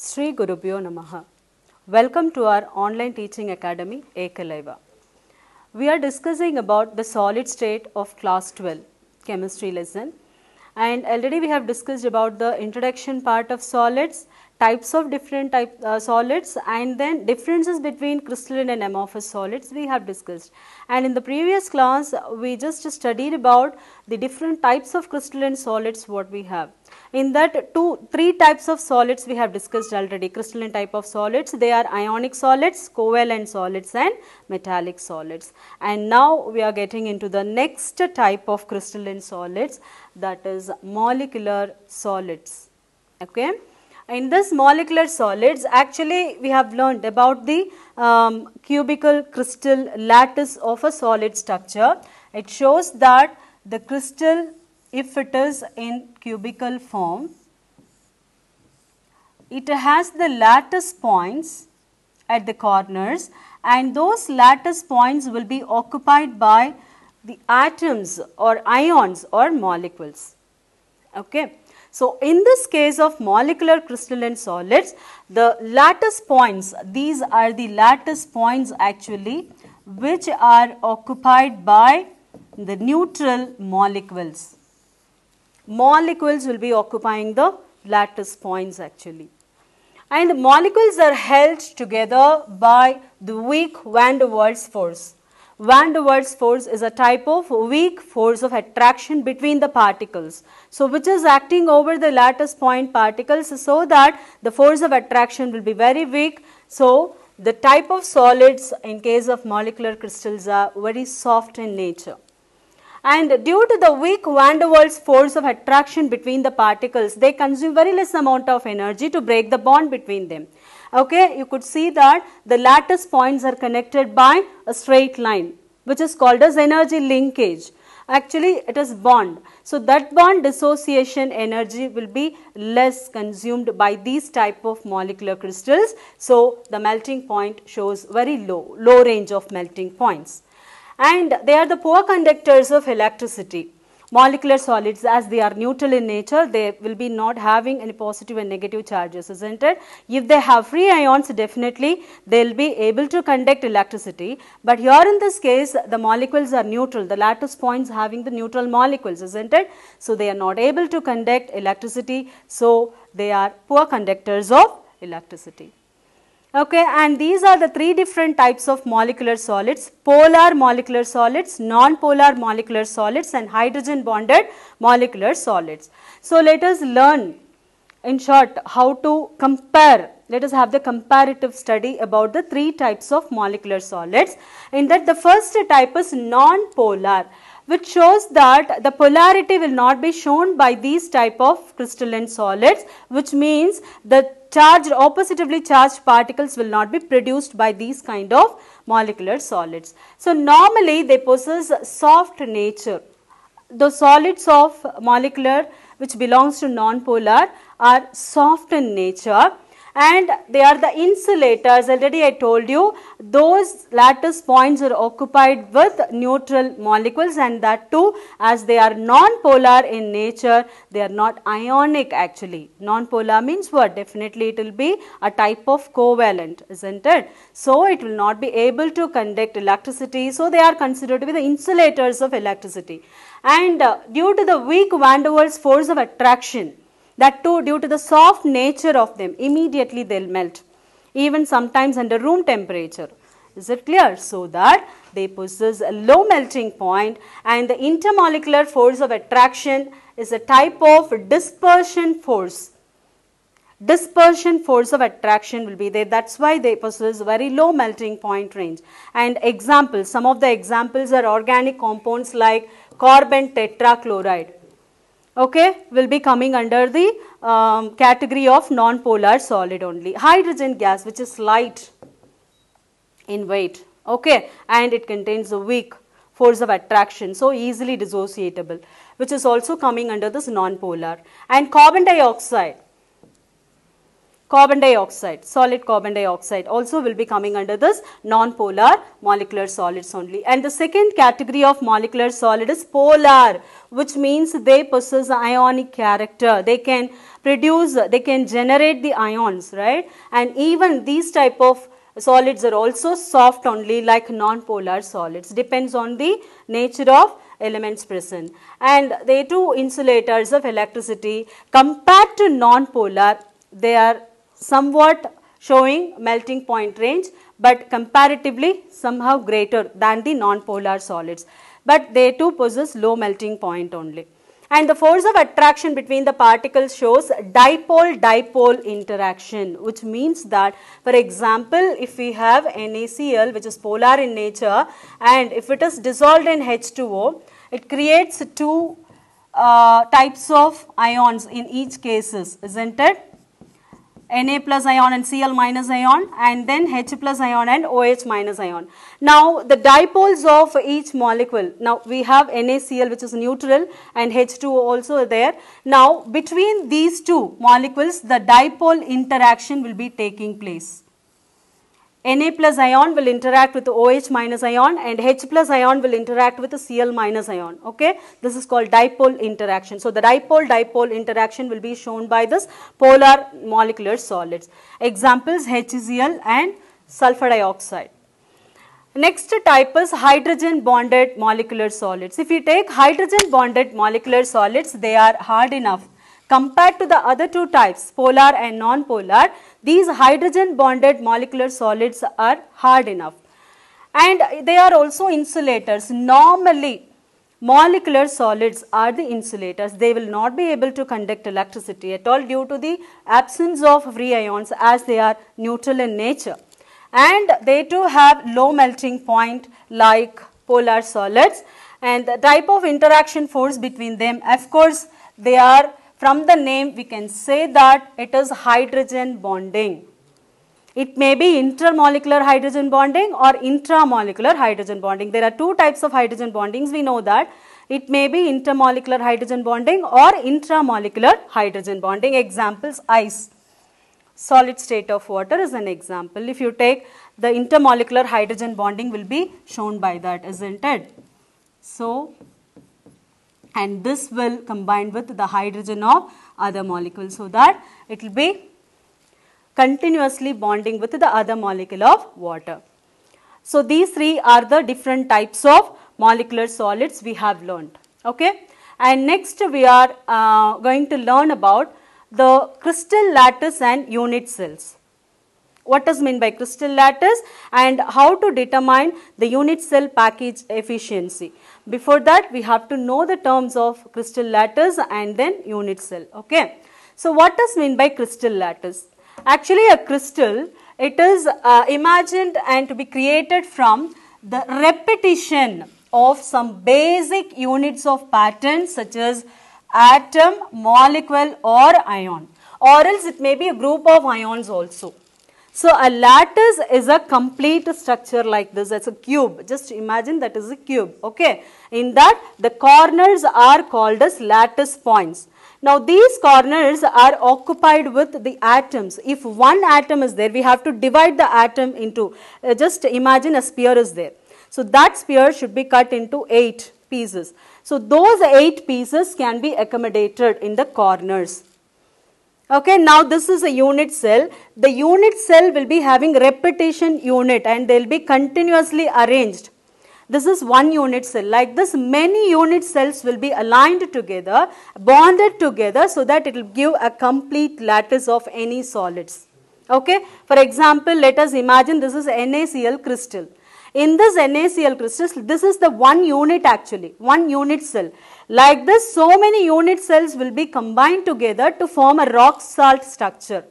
Sri Gurubhyo Namaha. Welcome to our online teaching academy Ekalaiva. We are discussing about the solid state of class 12 chemistry lesson and already we have discussed about the introduction part of solids types of different type uh, solids and then differences between crystalline and amorphous solids we have discussed and in the previous class we just studied about the different types of crystalline solids what we have in that two three types of solids we have discussed already crystalline type of solids they are ionic solids covalent solids and metallic solids and now we are getting into the next type of crystalline solids that is molecular solids okay in this molecular solids, actually we have learned about the um, cubical crystal lattice of a solid structure. It shows that the crystal, if it is in cubical form, it has the lattice points at the corners and those lattice points will be occupied by the atoms or ions or molecules. Okay. So, in this case of molecular crystalline solids, the lattice points, these are the lattice points actually which are occupied by the neutral molecules. Molecules will be occupying the lattice points actually. And molecules are held together by the weak van der Waals force. Van der Waals force is a type of weak force of attraction between the particles. So which is acting over the lattice point particles so that the force of attraction will be very weak. So the type of solids in case of molecular crystals are very soft in nature. And due to the weak van der Waals force of attraction between the particles, they consume very less amount of energy to break the bond between them okay, you could see that the lattice points are connected by a straight line which is called as energy linkage. Actually, it is bond. So, that bond dissociation energy will be less consumed by these type of molecular crystals. So, the melting point shows very low, low range of melting points. And they are the poor conductors of electricity molecular solids as they are neutral in nature they will be not having any positive and negative charges isn't it if they have free ions definitely they'll be able to conduct electricity but here in this case the molecules are neutral the lattice points having the neutral molecules isn't it so they are not able to conduct electricity so they are poor conductors of electricity Okay, and these are the three different types of molecular solids, polar molecular solids, non-polar molecular solids and hydrogen bonded molecular solids. So, let us learn in short how to compare, let us have the comparative study about the three types of molecular solids in that the first type is non-polar which shows that the polarity will not be shown by these type of crystalline solids which means the charged oppositively charged particles will not be produced by these kind of molecular solids. So, normally they possess soft nature. The solids of molecular which belongs to non-polar are soft in nature and they are the insulators already I told you those lattice points are occupied with neutral molecules and that too as they are non-polar in nature they are not ionic actually non-polar means what definitely it will be a type of covalent isn't it. So it will not be able to conduct electricity so they are considered to be the insulators of electricity and uh, due to the weak van der Waals force of attraction that too due to the soft nature of them, immediately they'll melt, even sometimes under room temperature. Is it clear? So that they possess a low melting point and the intermolecular force of attraction is a type of dispersion force. Dispersion force of attraction will be there. That's why they possess very low melting point range. And examples, some of the examples are organic compounds like carbon tetrachloride okay, will be coming under the um, category of non-polar solid only. Hydrogen gas which is light in weight, okay, and it contains a weak force of attraction, so easily dissociatable, which is also coming under this non-polar. And carbon dioxide, Carbon dioxide, solid carbon dioxide also will be coming under this non-polar molecular solids only. And the second category of molecular solid is polar which means they possess ionic character. They can produce, they can generate the ions, right? And even these type of solids are also soft only like non-polar solids depends on the nature of elements present and they two insulators of electricity compared to non-polar they are somewhat showing melting point range but comparatively somehow greater than the non-polar solids but they too possess low melting point only. And the force of attraction between the particles shows dipole-dipole interaction which means that for example if we have NaCl which is polar in nature and if it is dissolved in H2O it creates two uh, types of ions in each cases isn't it Na plus ion and Cl minus ion and then H plus ion and OH minus ion. Now the dipoles of each molecule. Now we have NaCl which is neutral and H2 also there. Now between these two molecules the dipole interaction will be taking place. Na plus ion will interact with OH minus ion and H plus ion will interact with the Cl minus ion. Okay, this is called dipole interaction. So, the dipole-dipole interaction will be shown by this polar molecular solids. Examples HCl and sulfur dioxide. Next type is hydrogen bonded molecular solids. If you take hydrogen bonded molecular solids, they are hard enough. Compared to the other two types, polar and non-polar, these hydrogen bonded molecular solids are hard enough and they are also insulators. Normally molecular solids are the insulators. They will not be able to conduct electricity at all due to the absence of free ions as they are neutral in nature. And they too have low melting point like polar solids and the type of interaction force between them of course they are from the name we can say that it is hydrogen bonding. It may be intermolecular hydrogen bonding or intramolecular hydrogen bonding. There are two types of hydrogen bondings we know that. It may be intermolecular hydrogen bonding or intramolecular hydrogen bonding. Examples ice. Solid state of water is an example. If you take the intermolecular hydrogen bonding will be shown by that isn't it. So, and this will combine with the hydrogen of other molecule so that it will be continuously bonding with the other molecule of water. So, these three are the different types of molecular solids we have learned. Okay? And next we are uh, going to learn about the crystal lattice and unit cells. What does mean by crystal lattice and how to determine the unit cell package efficiency. Before that we have to know the terms of crystal lattice and then unit cell. Okay. So what does mean by crystal lattice? Actually a crystal it is uh, imagined and to be created from the repetition of some basic units of patterns such as atom, molecule or ion or else it may be a group of ions also. So a lattice is a complete structure like this. That's a cube. Just imagine that is a cube. Okay. In that the corners are called as lattice points. Now these corners are occupied with the atoms. If one atom is there, we have to divide the atom into, uh, just imagine a sphere is there. So that sphere should be cut into 8 pieces. So those 8 pieces can be accommodated in the corners. Okay, now this is a unit cell. The unit cell will be having repetition unit and they will be continuously arranged. This is one unit cell. Like this, many unit cells will be aligned together, bonded together so that it will give a complete lattice of any solids. Okay, for example, let us imagine this is NaCl crystal. In this NaCl crystal, this is the one unit actually, one unit cell. Like this, so many unit cells will be combined together to form a rock salt structure.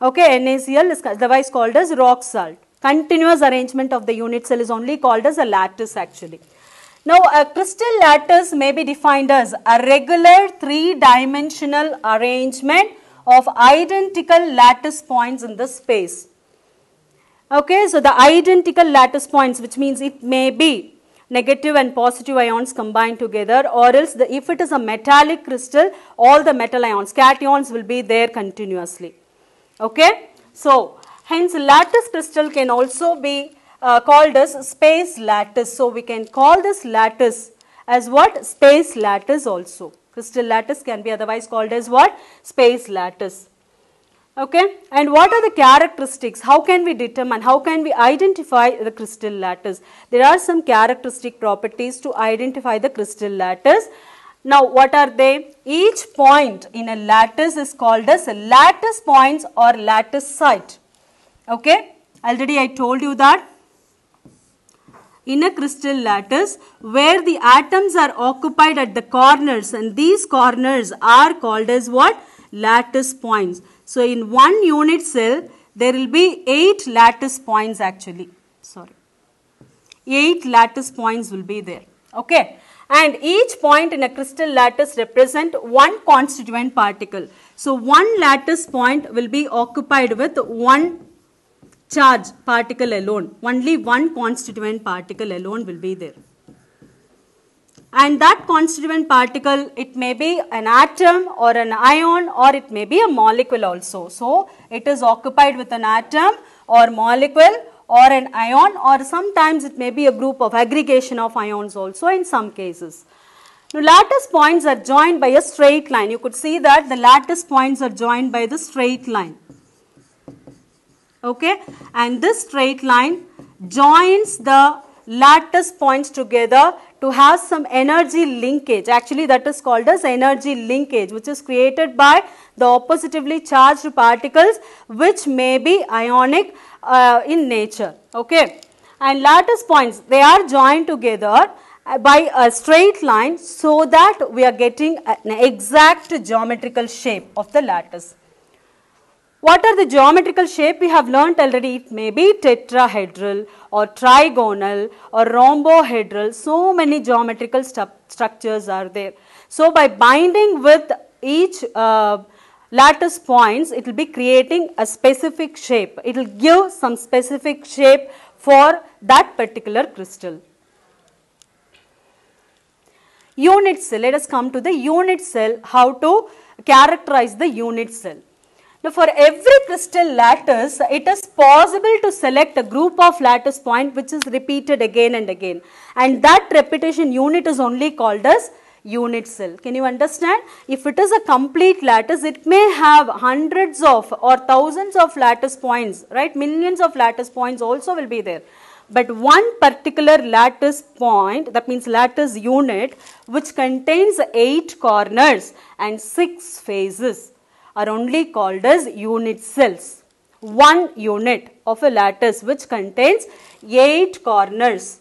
Okay, NaCl is otherwise called as rock salt. Continuous arrangement of the unit cell is only called as a lattice actually. Now, a crystal lattice may be defined as a regular three-dimensional arrangement of identical lattice points in the space. Okay, so the identical lattice points, which means it may be negative and positive ions combine together or else the, if it is a metallic crystal, all the metal ions, cations will be there continuously. Okay? So, hence lattice crystal can also be uh, called as space lattice. So, we can call this lattice as what? Space lattice also. Crystal lattice can be otherwise called as what? Space lattice. Okay, and what are the characteristics? How can we determine? How can we identify the crystal lattice? There are some characteristic properties to identify the crystal lattice. Now, what are they? Each point in a lattice is called as lattice points or lattice site. Okay, already I told you that. In a crystal lattice, where the atoms are occupied at the corners and these corners are called as what? Lattice points. So in one unit cell, there will be 8 lattice points actually, sorry. 8 lattice points will be there, okay. And each point in a crystal lattice represent one constituent particle. So one lattice point will be occupied with one charge particle alone, only one constituent particle alone will be there and that constituent particle, it may be an atom or an ion or it may be a molecule also. So, it is occupied with an atom or molecule or an ion or sometimes it may be a group of aggregation of ions also in some cases. Now, lattice points are joined by a straight line. You could see that the lattice points are joined by the straight line. Okay, and this straight line joins the lattice points together to have some energy linkage. Actually, that is called as energy linkage, which is created by the oppositively charged particles, which may be ionic uh, in nature. Okay. And lattice points, they are joined together uh, by a straight line so that we are getting an exact geometrical shape of the lattice. What are the geometrical shape we have learnt already? It may be tetrahedral or trigonal or rhombohedral. So many geometrical stu structures are there. So by binding with each uh, lattice points, it will be creating a specific shape. It will give some specific shape for that particular crystal. Unit cell, let us come to the unit cell, how to characterize the unit cell. Now for every crystal lattice, it is possible to select a group of lattice point which is repeated again and again. And that repetition unit is only called as unit cell. Can you understand? If it is a complete lattice, it may have hundreds of or thousands of lattice points, right? Millions of lattice points also will be there. But one particular lattice point, that means lattice unit, which contains 8 corners and 6 faces are only called as unit cells. One unit of a lattice which contains 8 corners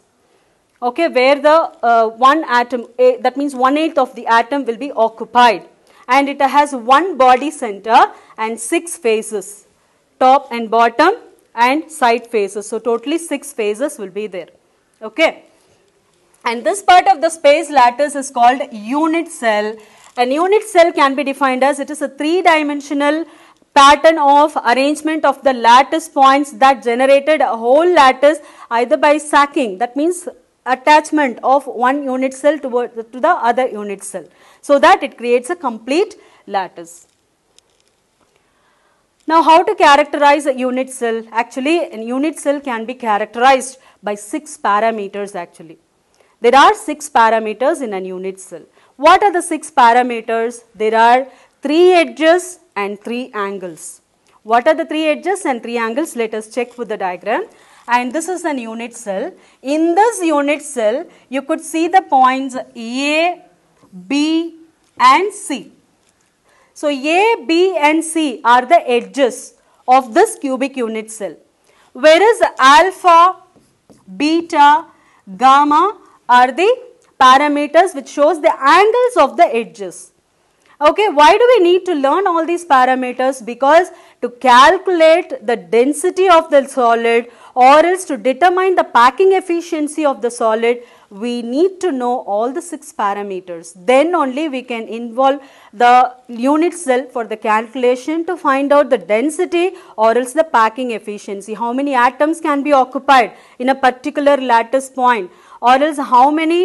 okay where the uh, one atom eh, that means one eighth of the atom will be occupied and it has one body center and six faces top and bottom and side faces so totally six faces will be there okay and this part of the space lattice is called unit cell an unit cell can be defined as it is a three-dimensional pattern of arrangement of the lattice points that generated a whole lattice either by sacking that means attachment of one unit cell to the other unit cell so that it creates a complete lattice. Now how to characterize a unit cell? Actually a unit cell can be characterized by 6 parameters actually. There are 6 parameters in a unit cell. What are the six parameters? There are three edges and three angles. What are the three edges and three angles? Let us check with the diagram. And this is an unit cell. In this unit cell, you could see the points A, B and C. So, A, B and C are the edges of this cubic unit cell. Whereas alpha, beta, gamma are the parameters which shows the angles of the edges. Okay, why do we need to learn all these parameters? Because to calculate the density of the solid or else to determine the packing efficiency of the solid, we need to know all the six parameters. Then only we can involve the unit cell for the calculation to find out the density or else the packing efficiency. How many atoms can be occupied in a particular lattice point? or else how many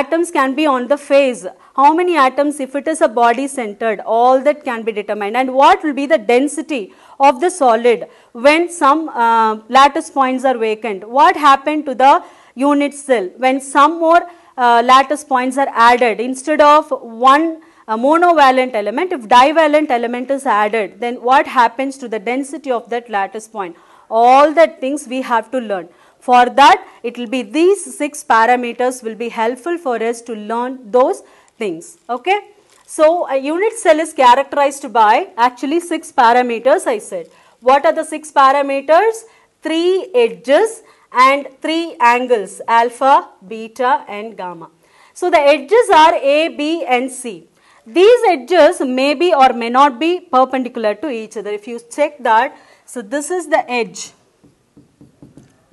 atoms can be on the phase, how many atoms if it is a body centered, all that can be determined and what will be the density of the solid when some uh, lattice points are vacant. What happened to the unit cell when some more uh, lattice points are added instead of one a uh, monovalent element, if divalent element is added, then what happens to the density of that lattice point? All that things we have to learn. For that, it will be these six parameters will be helpful for us to learn those things. Okay. So, a unit cell is characterized by actually six parameters I said. What are the six parameters? Three edges and three angles alpha, beta and gamma. So, the edges are A, B and C. These edges may be or may not be perpendicular to each other. If you check that, so this is the edge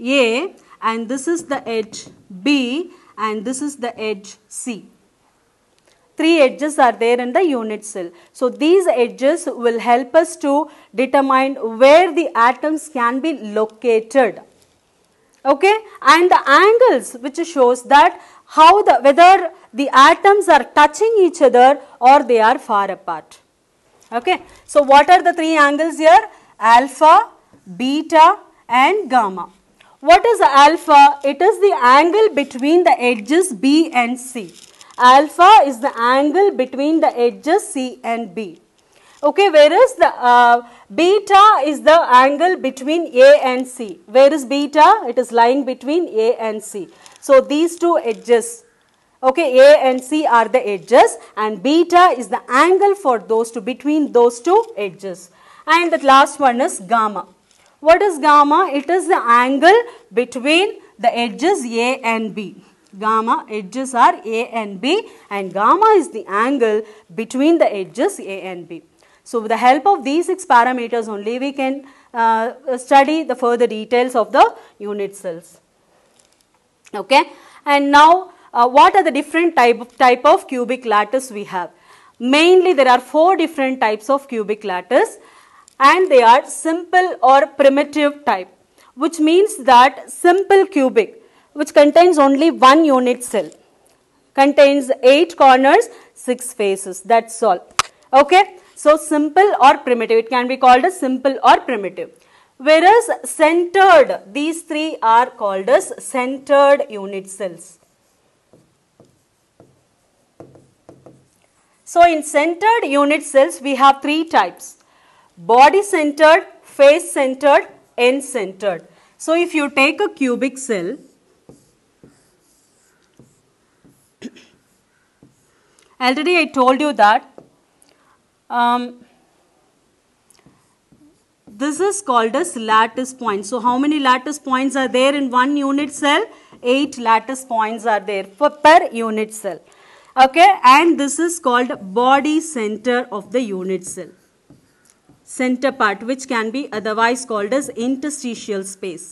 a and this is the edge B and this is the edge C. Three edges are there in the unit cell. So these edges will help us to determine where the atoms can be located. Okay, and the angles which shows that how the whether the atoms are touching each other or they are far apart. Okay, so what are the three angles here? Alpha, beta, and gamma. What is alpha? It is the angle between the edges B and C. Alpha is the angle between the edges C and B. Okay, whereas the uh, beta is the angle between A and C. Where is beta? It is lying between A and C. So, these two edges, okay, A and C are the edges and beta is the angle for those two, between those two edges. And the last one is gamma. What is gamma? It is the angle between the edges A and B. Gamma edges are A and B and gamma is the angle between the edges A and B. So, with the help of these six parameters only we can uh, study the further details of the unit cells. Okay. And now, uh, what are the different type of, type of cubic lattice we have? Mainly there are four different types of cubic lattice and they are simple or primitive type, which means that simple cubic, which contains only one unit cell, contains 8 corners, 6 faces, that's all. Okay, so simple or primitive, it can be called as simple or primitive. Whereas centered, these three are called as centered unit cells. So in centered unit cells, we have three types body centered, face centered, end centered. So if you take a cubic cell already I told you that um, this is called as lattice point. So how many lattice points are there in one unit cell? 8 lattice points are there for, per unit cell. Okay, and this is called body center of the unit cell center part which can be otherwise called as interstitial space.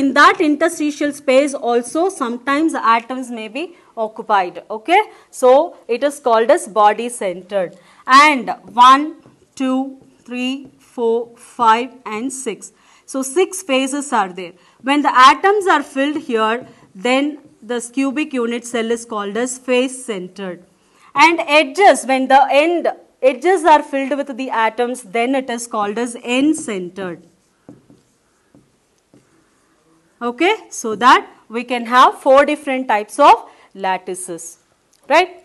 In that interstitial space also sometimes atoms may be occupied. Okay. So, it is called as body centered. And 1, 2, 3, 4, 5 and 6. So, 6 phases are there. When the atoms are filled here, then this cubic unit cell is called as phase centered. And edges, when the end edges are filled with the atoms, then it is called as end-centered. Okay, so that we can have four different types of lattices, right?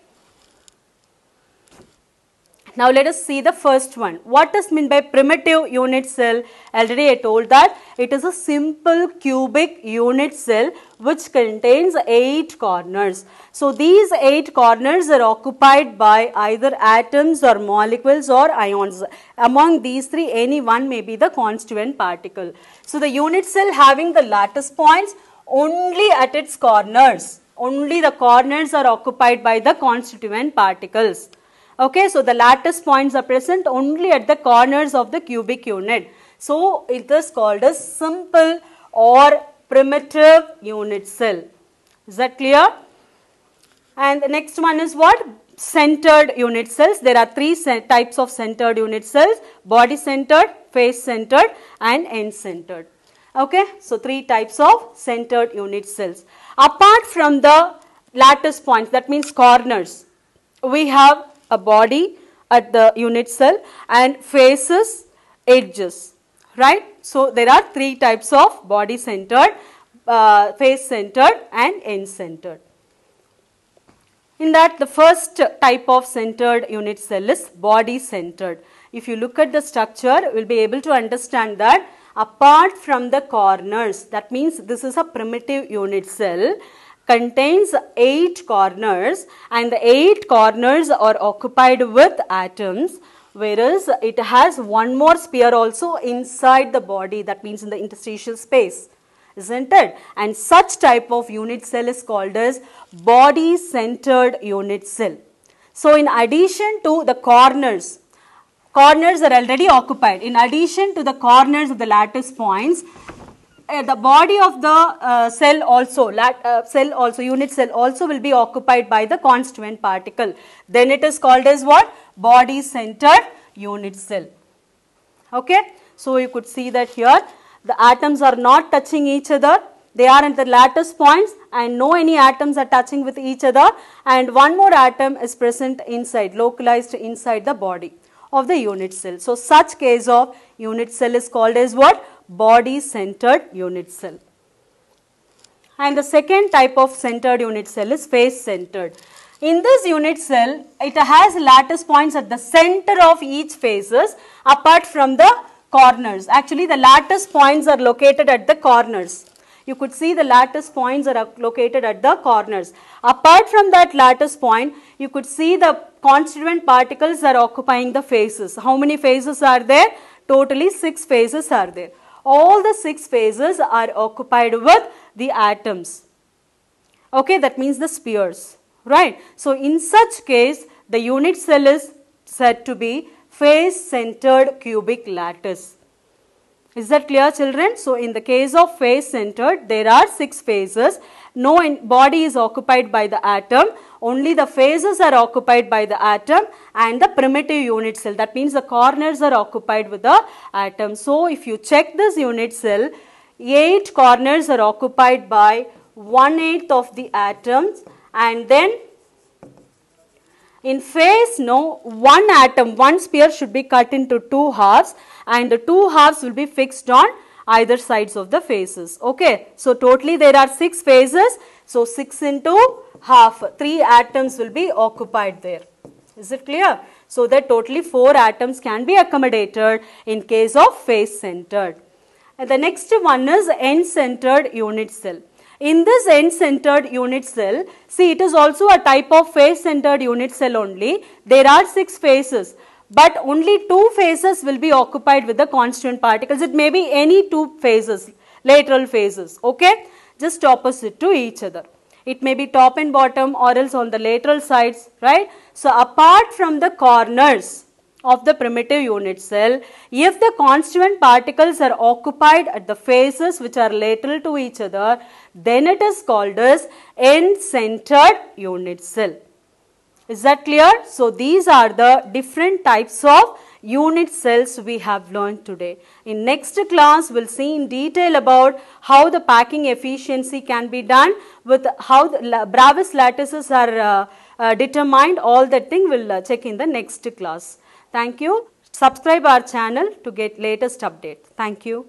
Now let us see the first one. What does mean by primitive unit cell? Already I told that it is a simple cubic unit cell which contains 8 corners. So these 8 corners are occupied by either atoms or molecules or ions. Among these three any one may be the constituent particle. So the unit cell having the lattice points only at its corners. Only the corners are occupied by the constituent particles. Okay, so the lattice points are present only at the corners of the cubic unit. So it is called a simple or primitive unit cell. Is that clear? And the next one is what? Centered unit cells. There are three types of centered unit cells. Body centered, face centered and end centered. Okay, so three types of centered unit cells. Apart from the lattice points, that means corners, we have a body at the unit cell and faces, edges, right. So, there are three types of body centered, uh, face centered and end centered. In that the first type of centered unit cell is body centered. If you look at the structure, you will be able to understand that apart from the corners, that means this is a primitive unit cell contains eight corners and the eight corners are occupied with atoms whereas it has one more sphere also inside the body that means in the interstitial space isn't it and such type of unit cell is called as body centered unit cell so in addition to the corners corners are already occupied in addition to the corners of the lattice points uh, the body of the uh, cell also, lat, uh, cell also, unit cell also will be occupied by the constituent particle. Then it is called as what? Body centered unit cell. Okay. So you could see that here the atoms are not touching each other. They are at the lattice points and no any atoms are touching with each other and one more atom is present inside, localized inside the body of the unit cell. So such case of unit cell is called as what? body centered unit cell. And the second type of centered unit cell is face centered. In this unit cell, it has lattice points at the center of each faces, apart from the corners. Actually, the lattice points are located at the corners. You could see the lattice points are located at the corners. Apart from that lattice point, you could see the constituent particles are occupying the faces. How many faces are there? Totally 6 faces are there all the six phases are occupied with the atoms. Okay, that means the spheres, right? So, in such case, the unit cell is said to be phase centered cubic lattice. Is that clear children? So in the case of phase centered, there are six phases. No body is occupied by the atom. Only the phases are occupied by the atom and the primitive unit cell. That means the corners are occupied with the atom. So if you check this unit cell, eight corners are occupied by one eighth of the atoms and then in phase no, one atom, one sphere should be cut into two halves and the two halves will be fixed on either sides of the phases. Okay. So, totally there are 6 phases. So, 6 into half, 3 atoms will be occupied there. Is it clear? So, that totally 4 atoms can be accommodated in case of phase centered. And the next one is end centered unit cell. In this end-centered unit cell, see it is also a type of face-centered unit cell only. There are six phases but only two phases will be occupied with the constituent particles. It may be any two phases, lateral phases, okay? Just opposite to each other. It may be top and bottom or else on the lateral sides, right? So apart from the corners, of the primitive unit cell if the constituent particles are occupied at the faces which are lateral to each other then it is called as end-centered unit cell. Is that clear? So, these are the different types of unit cells we have learned today. In next class, we will see in detail about how the packing efficiency can be done with how the Bravis lattices are uh, uh, determined, all that thing we will uh, check in the next class. Thank you. Subscribe our channel to get latest updates. Thank you.